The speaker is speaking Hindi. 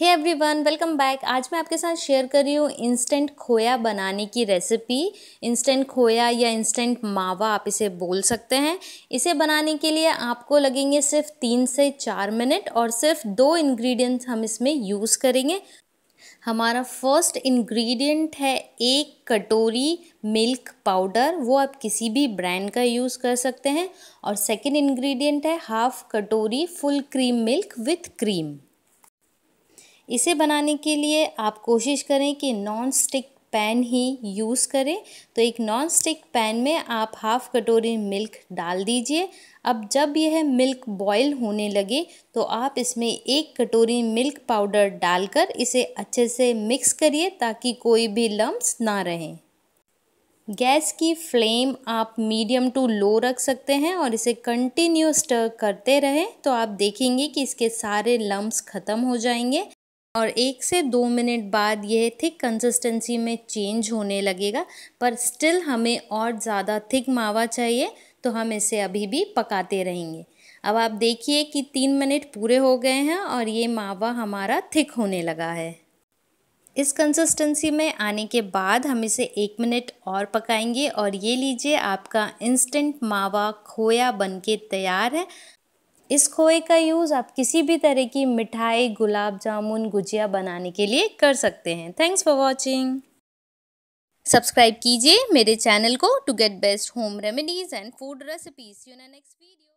हे एवरीवन वेलकम बैक आज मैं आपके साथ शेयर कर रही हूँ इंस्टेंट खोया बनाने की रेसिपी इंस्टेंट खोया या इंस्टेंट मावा आप इसे बोल सकते हैं इसे बनाने के लिए आपको लगेंगे सिर्फ तीन से चार मिनट और सिर्फ दो इंग्रेडिएंट्स हम इसमें यूज़ करेंगे हमारा फर्स्ट इंग्रेडिएंट है एक कटोरी मिल्क पाउडर वो आप किसी भी ब्रांड का यूज़ कर सकते हैं और सेकेंड इन्ग्रीडियंट है हाफ कटोरी full cream milk with cream इसे बनाने के लिए आप कोशिश करें कि नॉन स्टिक पैन ही यूज़ करें तो एक नॉन स्टिक पैन में आप हाफ़ कटोरी मिल्क डाल दीजिए अब जब यह मिल्क बॉईल होने लगे तो आप इसमें एक कटोरी मिल्क पाउडर डालकर इसे अच्छे से मिक्स करिए ताकि कोई भी लम्ब ना रहें गैस की फ्लेम आप मीडियम टू लो रख सकते हैं और इसे कंटिन्यू स्टर करते रहें तो आप देखेंगे कि इसके सारे लम्ब ख़त्म हो जाएंगे और एक से दो मिनट बाद यह थिक कंसिस्टेंसी में चेंज होने लगेगा पर स्टिल हमें और ज़्यादा थिक मावा चाहिए तो हम इसे अभी भी पकाते रहेंगे अब आप देखिए कि तीन मिनट पूरे हो गए हैं और ये मावा हमारा थिक होने लगा है इस कंसिस्टेंसी में आने के बाद हम इसे एक मिनट और पकाएंगे और ये लीजिए आपका इंस्टेंट मावा खोया बनके तैयार है इस खोए का यूज़ आप किसी भी तरह की मिठाई गुलाब जामुन गुजिया बनाने के लिए कर सकते हैं थैंक्स फॉर वॉचिंग सब्सक्राइब कीजिए मेरे चैनल को to get best home remedies and food recipes you next video